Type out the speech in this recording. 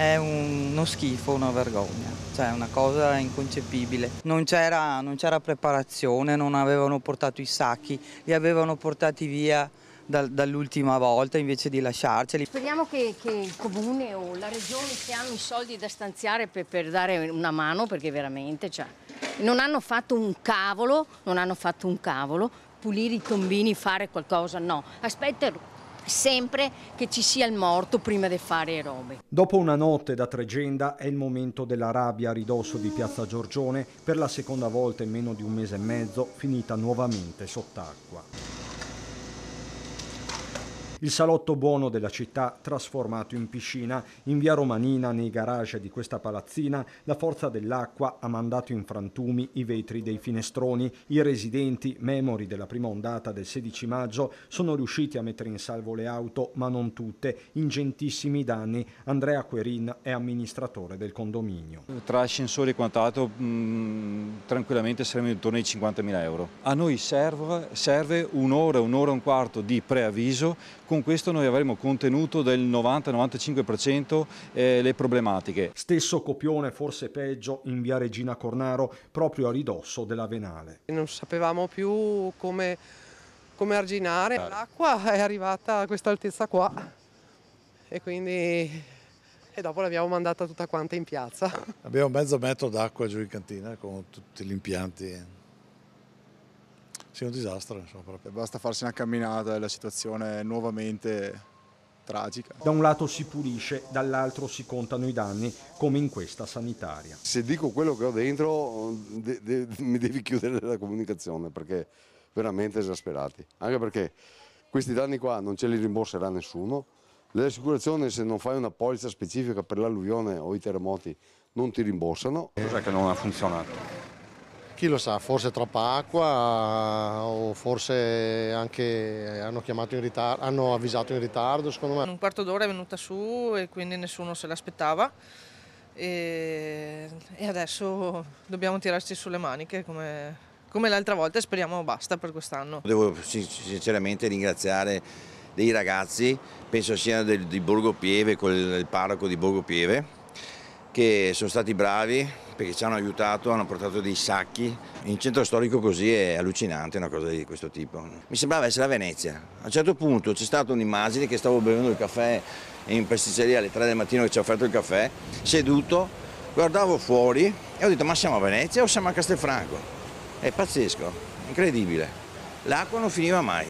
è un, uno schifo, una vergogna, cioè una cosa inconcepibile. Non c'era, preparazione, non avevano portato i sacchi, li avevano portati via dal, dall'ultima volta invece di lasciarceli. Speriamo che, che, il comune o la regione che hanno i soldi da stanziare per, per dare una mano perché veramente cioè, non hanno fatto un cavolo, non hanno fatto un cavolo, pulire i tombini, fare qualcosa, no. Aspetta, sempre che ci sia il morto prima di fare robe. Dopo una notte da tregenda è il momento della rabbia a ridosso di Piazza Giorgione per la seconda volta in meno di un mese e mezzo finita nuovamente sott'acqua. Il salotto buono della città trasformato in piscina, in via Romanina, nei garage di questa palazzina, la forza dell'acqua ha mandato in frantumi i vetri dei finestroni. I residenti, memori della prima ondata del 16 maggio, sono riusciti a mettere in salvo le auto, ma non tutte. Ingentissimi danni. Andrea Querin è amministratore del condominio. Tra ascensori e quant'altro, mm, tranquillamente saremo intorno ai 50.000 euro. A noi serve, serve un'ora, un'ora e un quarto di preavviso con questo noi avremo contenuto del 90-95% eh, le problematiche. Stesso copione, forse peggio, in via Regina Cornaro, proprio a ridosso della Venale. Non sapevamo più come, come arginare, certo. l'acqua è arrivata a questa altezza qua e quindi e dopo l'abbiamo mandata tutta quanta in piazza. Abbiamo mezzo metro d'acqua giù in cantina con tutti gli impianti sia un disastro. Insomma, Basta farsi una camminata e la situazione è nuovamente tragica. Da un lato si pulisce, dall'altro si contano i danni, come in questa sanitaria. Se dico quello che ho dentro de de mi devi chiudere la comunicazione perché veramente esasperati. Anche perché questi danni qua non ce li rimborserà nessuno. Le assicurazioni se non fai una polizza specifica per l'alluvione o i terremoti non ti rimborsano. Cos'è che non ha funzionato? chi lo sa, forse troppa acqua eh, o forse anche hanno, ritardo, hanno avvisato in ritardo secondo me. In un quarto d'ora è venuta su e quindi nessuno se l'aspettava e, e, adesso dobbiamo tirarci sulle maniche come, come l'altra volta e speriamo basta per quest'anno. Devo sinceramente ringraziare dei ragazzi, penso siano del, di Borgo Pieve, con il, il parroco di Borgo Pieve, che sono stati bravi, che ci hanno aiutato, hanno portato dei sacchi. In centro storico così è allucinante una cosa di questo tipo. Mi sembrava essere a Venezia. A un certo punto c'è stata un'immagine che stavo bevendo il caffè in pasticceria alle 3 del mattino che ci ha offerto il caffè, seduto, guardavo fuori e ho detto ma siamo a Venezia o siamo a Castelfranco? È pazzesco, incredibile. L'acqua non finiva mai.